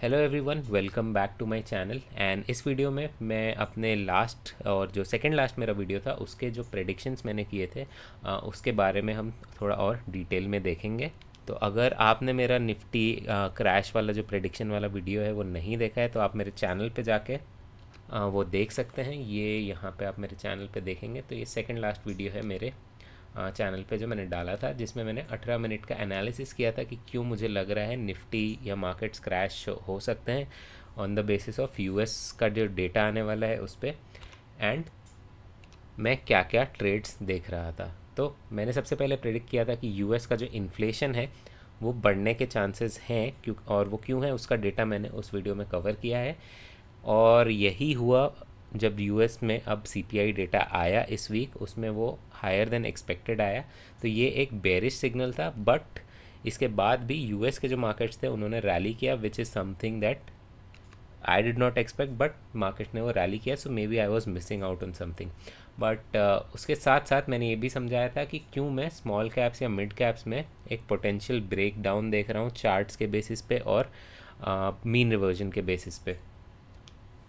hello everyone welcome back to my channel and इस video में मैं अपने लास्ट और जो सेकंड लास्ट मेरा वीडियो था उसके जो प्रेडिक्शंस मैंने किए थे आ, उसके बारे में हम थोड़ा और डिटेल में देखेंगे तो अगर आपने मेरा निफ्टी क्रैश वाला जो प्रेडिक्शन वाला वीडियो है वो नहीं देखा है तो आप मेरे चैनल पर जाके आ, वो देख सकते हैं ये यहाँ पर आप मेरे चैनल पर देखेंगे तो ये सेकेंड लास्ट वीडियो है मेरे चैनल पे जो मैंने डाला था जिसमें मैंने 18 मिनट का एनालिसिस किया था कि क्यों मुझे लग रहा है निफ्टी या मार्केट्स क्रैश हो सकते हैं on the basis of US का जो डेटा आने वाला है उस पर एंड मैं क्या क्या ट्रेड्स देख रहा था तो मैंने सबसे पहले प्रेडिक्ट किया था कि यूएस का जो इन्फ्लेशन है वो बढ़ने के चांसेस हैं क्यों और वो क्यों है उसका डेटा मैंने उस वीडियो में कवर किया है और यही हुआ जब यूएस में अब सीपीआई डेटा आया इस वीक उसमें वो हायर देन एक्सपेक्टेड आया तो ये एक बेरिश सिग्नल था बट इसके बाद भी यूएस के जो मार्केट्स थे उन्होंने रैली किया which is something that I did not expect but market ने वो रैली किया so maybe I was missing out on something but उसके साथ साथ मैंने ये भी समझाया था कि क्यों मैं स्मॉल कैप्स या मिड कैप्स में एक पोटेंशियल ब्रेक डाउन देख रहा हूँ चार्ट्स के बेसिस पे और मीन uh, रिवर्जन के बेसिस पे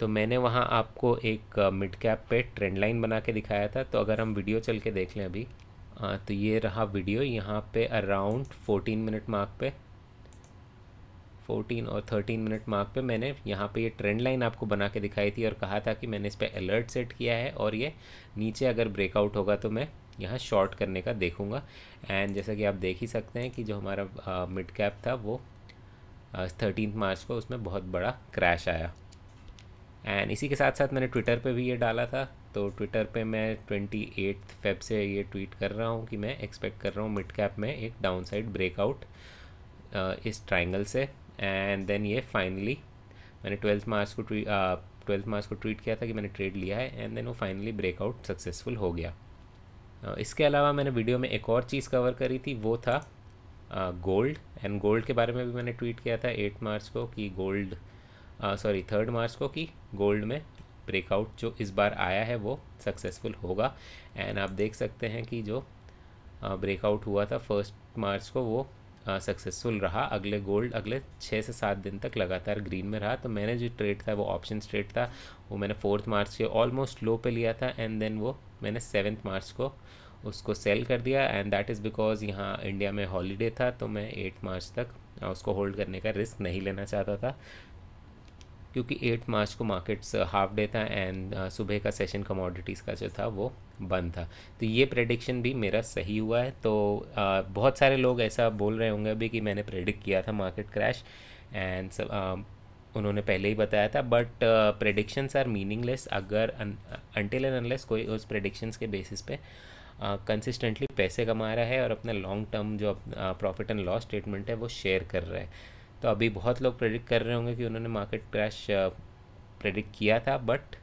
तो मैंने वहाँ आपको एक मिड कैप पे ट्रेंड लाइन बना के दिखाया था तो अगर हम वीडियो चल के देख लें अभी आ, तो ये रहा वीडियो यहाँ पे अराउंड फोर्टीन मिनट मार्क पे फोर्टीन और थर्टीन मिनट मार्क पे मैंने यहाँ पे ये ट्रेंड लाइन आपको बना के दिखाई थी और कहा था कि मैंने इस पर अलर्ट सेट किया है और ये नीचे अगर ब्रेकआउट होगा तो मैं यहाँ शॉर्ट करने का देखूँगा एंड जैसा कि आप देख ही सकते हैं कि जो हमारा मिड कैप था वो थर्टीन मार्च को उसमें बहुत बड़ा क्रैश आया एंड इसी के साथ साथ मैंने ट्विटर पे भी ये डाला था तो ट्विटर पे मैं ट्वेंटी एट फेब से ये ट्वीट कर रहा हूँ कि मैं एक्सपेक्ट कर रहा हूँ मिड कैप में एक डाउन साइड ब्रेकआउट इस ट्राइंगल से एंड देन ये फाइनली मैंने ट्वेल्थ मार्च को ट्वी ट्वेल्थ मार्च को ट्वीट किया था कि मैंने ट्रेड लिया है एंड देन वो फाइनली ब्रेकआउट सक्सेसफुल हो गया uh, इसके अलावा मैंने वीडियो में एक और चीज़ कवर करी थी वो था गोल्ड एंड गोल्ड के बारे में भी मैंने ट्वीट किया था एट मार्च को कि गोल्ड सॉरी थर्ड मार्च को कि गोल्ड में ब्रेकआउट जो इस बार आया है वो सक्सेसफुल होगा एंड आप देख सकते हैं कि जो ब्रेकआउट हुआ था फर्स्ट मार्च को वो सक्सेसफुल रहा अगले गोल्ड अगले छः से सात दिन तक लगातार ग्रीन में रहा तो मैंने जो ट्रेड था वो ऑप्शन ट्रेड था वो मैंने फोर्थ मार्च के ऑलमोस्ट लो पे लिया था एंड देन वो मैंने सेवन्थ मार्च को उसको सेल कर दिया एंड दैट इज़ बिकॉज यहाँ इंडिया में हॉलीडे था तो मैं एट मार्च तक उसको होल्ड करने का रिस्क नहीं लेना चाहता था क्योंकि एट मार्च को मार्केट्स हाफ डे था एंड uh, सुबह का सेशन कमोडिटीज़ का जो था वो बंद था तो ये प्रेडिक्शन भी मेरा सही हुआ है तो आ, uh, बहुत सारे लोग ऐसा बोल रहे होंगे अभी कि मैंने प्रेडिक्ट किया था मार्केट क्रैश एंड उन्होंने पहले ही बताया था बट प्रेडिक्शंस आर मीनिंगलेस अगर अनटिल एंड अनलेस कोई उस प्रेडिक्शंस के बेसिस पे कंसिस्टेंटली uh, पैसे कमा रहा है और अपना लॉन्ग टर्म जो प्रॉफिट एंड लॉस स्टेटमेंट है वो शेयर कर रहा है तो अभी बहुत लोग प्रेडिक्ट कर रहे होंगे कि उन्होंने मार्केट क्रैश प्रेडिक्ट किया था but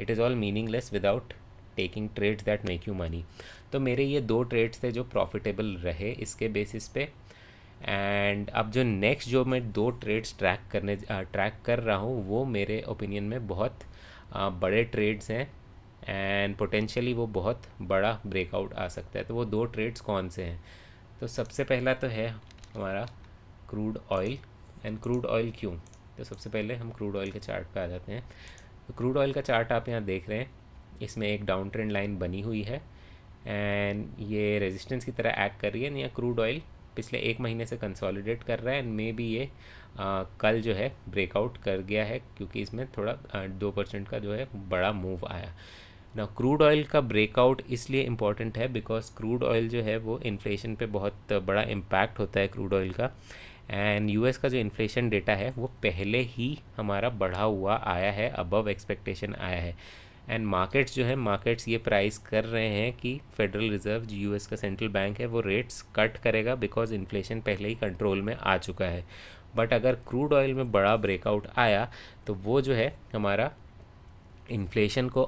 it is all meaningless without taking trades that make you money तो मेरे ये दो ट्रेड्स थे जो प्रॉफिटेबल रहे इसके बेसिस पे एंड अब जो नेक्स्ट जो मैं दो ट्रेड्स ट्रैक करने ट्रैक uh, कर रहा हूँ वो मेरे ओपिनियन में बहुत uh, बड़े ट्रेड्स हैं एंड पोटेंशियली वो बहुत बड़ा ब्रेकआउट आ सकता है तो वो दो ट्रेड्स कौन से हैं तो सबसे पहला तो है हमारा crude oil and crude oil क्यों तो सबसे पहले हम क्रूड ऑयल के चार्ट पे आ जाते हैं तो क्रूड ऑयल का चार्ट आप यहाँ देख रहे हैं इसमें एक डाउन ट्रेंड लाइन बनी हुई है एंड ये रेजिस्टेंस की तरह एक्ट कर रही है यहाँ क्रूड ऑयल पिछले एक महीने से कंसोलिडेट कर रहा है एंड मे बी ये आ, कल जो है ब्रेकआउट कर गया है क्योंकि इसमें थोड़ा आ, दो परसेंट का जो है बड़ा मूव आया ना क्रूड ऑयल का ब्रेकआउट इसलिए इम्पॉर्टेंट है बिकॉज क्रूड ऑयल जो है वो इन्फ्लेशन पे बहुत बड़ा इम्पैक्ट होता है क्रूड ऑयल का एंड यूएस का जो इन्फ्लेशन डेटा है वो पहले ही हमारा बढ़ा हुआ आया है अबव एक्सपेक्टेशन आया है एंड मार्केट्स जो है मार्केट्स ये प्राइस कर रहे हैं कि फेडरल रिजर्व जो यूएस का सेंट्रल बैंक है वो रेट्स कट करेगा बिकॉज इन्फ्लेशन पहले ही कंट्रोल में आ चुका है बट अगर क्रूड ऑयल में बड़ा ब्रेकआउट आया तो वो जो है हमारा इन्फ्लेशन को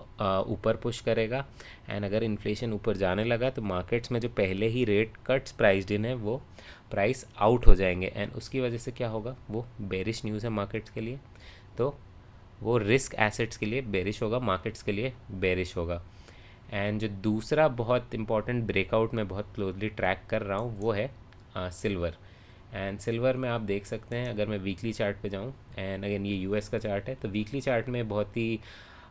ऊपर पुश करेगा एंड अगर इन्फ्लेशन ऊपर जाने लगा तो मार्केट्स में जो पहले ही रेट कट्स प्राइज इन है वो प्राइस आउट हो जाएंगे एंड उसकी वजह से क्या होगा वो बेरिश न्यूज़ है मार्केट्स के लिए तो वो रिस्क एसेट्स के लिए बेरिश होगा मार्केट्स के लिए बेरिश होगा एंड जो दूसरा बहुत इंपॉर्टेंट ब्रेकआउट में बहुत क्लोजली ट्रैक कर रहा हूँ वो है सिल्वर एंड सिल्वर में आप देख सकते हैं अगर मैं वीकली चार्ट पे जाऊँ एंड अगेन ये यूएस का चार्ट है तो वीकली चार्ट में बहुत ही uh,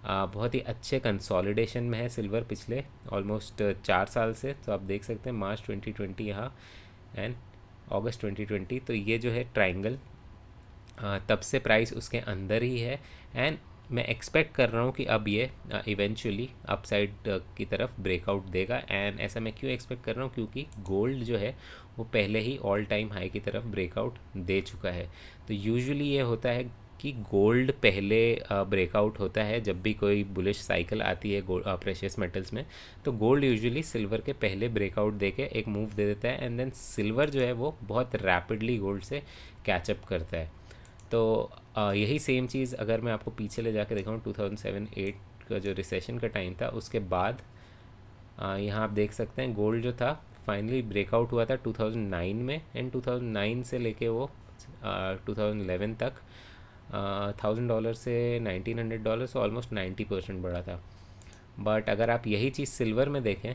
बहुत ही अच्छे कंसोलिडेशन में है सिल्वर पिछले ऑलमोस्ट uh, चार साल से तो आप देख सकते हैं मार्च 2020 ट्वेंटी यहाँ एंड ऑगस्ट 2020 तो ये जो है ट्राइंगल तब से प्राइस उसके अंदर ही है एंड मैं एक्सपेक्ट कर रहा हूँ कि अब ये इवेंचुअली अपसाइड uh, की तरफ ब्रेकआउट देगा एंड ऐसा मैं क्यों एक्सपेक्ट कर रहा हूँ क्योंकि गोल्ड जो है वो पहले ही ऑल टाइम हाई की तरफ ब्रेकआउट दे चुका है तो यूजुअली ये होता है कि गोल्ड पहले ब्रेकआउट होता है जब भी कोई बुलिश साइकिल आती है प्रेशियस मेटल्स में तो गोल्ड यूजुअली सिल्वर के पहले ब्रेकआउट दे के एक मूव दे देता है एंड देन सिल्वर जो है वो बहुत रैपिडली गोल्ड से कैचअप करता है तो यही सेम चीज़ अगर मैं आपको पीछे ले कर देखाऊँ टू थाउजेंड सेवन एट का जो रिसेशन का टाइम था उसके बाद यहाँ आप देख सकते हैं गोल्ड जो था फाइनली ब्रेकआउट हुआ था 2009 में एंड 2009 से लेके वो uh, 2011 तक थाउजेंड डॉलर से नाइनटीन हंड्रेड डॉलर से ऑलमोस्ट नाइन्टी परसेंट बढ़ा था बट अगर आप यही चीज़ सिल्वर में देखें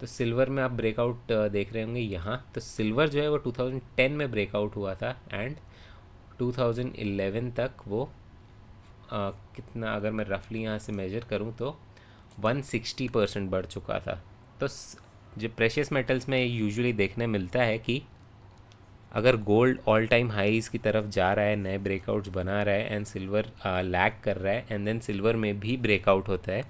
तो सिल्वर में आप ब्रेकआउट देख रहे होंगे यहाँ तो सिल्वर जो है वो 2010 में ब्रेकआउट हुआ था एंड 2011 तक वो आ, कितना अगर मैं रफली यहाँ से मेजर करूँ तो 160 परसेंट बढ़ चुका था तो जो प्रेशियस मेटल्स में यूजुअली देखने मिलता है कि अगर गोल्ड ऑल टाइम हाईज की तरफ जा रहा है नए ब्रेकआउट्स बना रहा है एंड सिल्वर लैग कर रहा है एंड देन सिल्वर में भी ब्रेकआउट होता है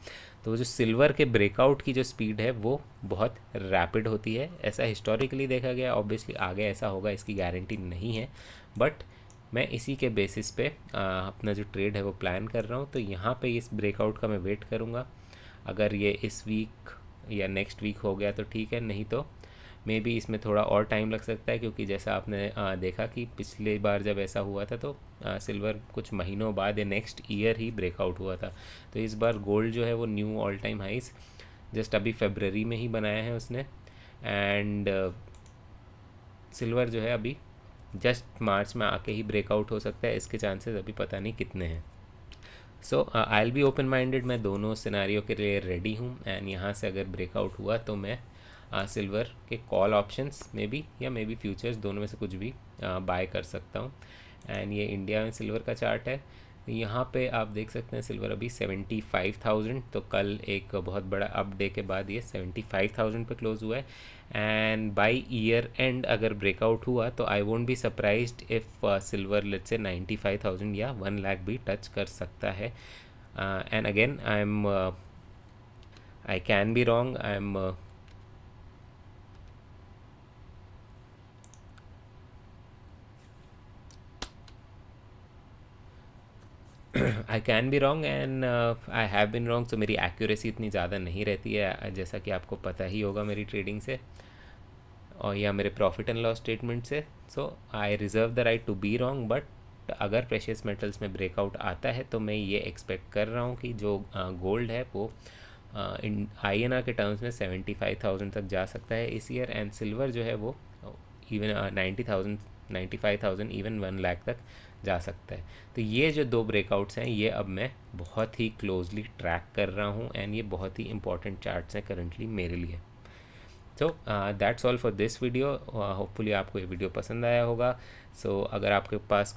तो जो सिल्वर के ब्रेकआउट की जो स्पीड है वो बहुत रैपिड होती है ऐसा हिस्टोरिकली देखा गया ऑब्वियसली आगे ऐसा होगा इसकी गारंटी नहीं है बट मैं इसी के बेसिस पे आ, अपना जो ट्रेड है वो प्लान कर रहा हूँ तो यहाँ पे इस ब्रेकआउट का मैं वेट करूँगा अगर ये इस वीक या नेक्स्ट वीक हो गया तो ठीक है नहीं तो मे बी इसमें थोड़ा और टाइम लग सकता है क्योंकि जैसा आपने देखा कि पिछले बार जब ऐसा हुआ था तो सिल्वर कुछ महीनों बाद या नेक्स्ट ईयर ही ब्रेकआउट हुआ था तो इस बार गोल्ड जो है वो new all time highs just अभी फेबररी में ही बनाया है उसने एंड सिल्वर जो है अभी जस्ट मार्च में आके ही ब्रेकआउट हो सकता है इसके चांसेस अभी पता नहीं कितने हैं so I'll be open minded मैं दोनों सिनारियों के लिए रेडी हूँ एंड यहाँ से अगर ब्रेकआउट हुआ तो मैं सिल्वर के कॉल ऑप्शंस में भी या मे बी फ्यूचर्स दोनों में से कुछ भी बाय कर सकता हूँ एंड ये इंडिया में सिल्वर का चार्ट है यहाँ पे आप देख सकते हैं सिल्वर अभी सेवेंटी फाइव थाउजेंड तो कल एक बहुत बड़ा अप डे के बाद ये सेवेंटी फाइव थाउजेंड पर क्लोज़ हुआ है एंड बाय ईयर एंड अगर ब्रेकआउट हुआ तो I won't be surprised if silver लेट से नाइन्टी फाइव थाउजेंड या वन लाख भी टच कर सकता है and again I'm I can be wrong I'm I can be wrong and I have been wrong so मेरी accuracy इतनी ज़्यादा नहीं रहती है जैसा कि आपको पता ही होगा मेरी ट्रेडिंग से और या मेरे प्रॉफिट एंड लॉस स्टेटमेंट से so I reserve the right to be wrong but अगर प्रेशियस मेटल्स में ब्रेकआउट आता है तो मैं ये एक्सपेक्ट कर रहा हूँ कि जो गोल्ड uh, है वो इन आई एन आर के टर्म्स में सेवेंटी फाइव थाउजेंड तक जा सकता है इस ईयर एंड सिल्वर जो है वो even ninety thousand ninety five thousand even one lakh तक जा सकता है तो ये जो दो ब्रेकआउट्स हैं ये अब मैं बहुत ही क्लोजली ट्रैक कर रहा हूँ एंड ये बहुत ही इंपॉर्टेंट चार्ट्स हैं करंटली मेरे लिए so that's all for this video hopefully आपको ये वीडियो पसंद आया होगा सो so, अगर आपके पास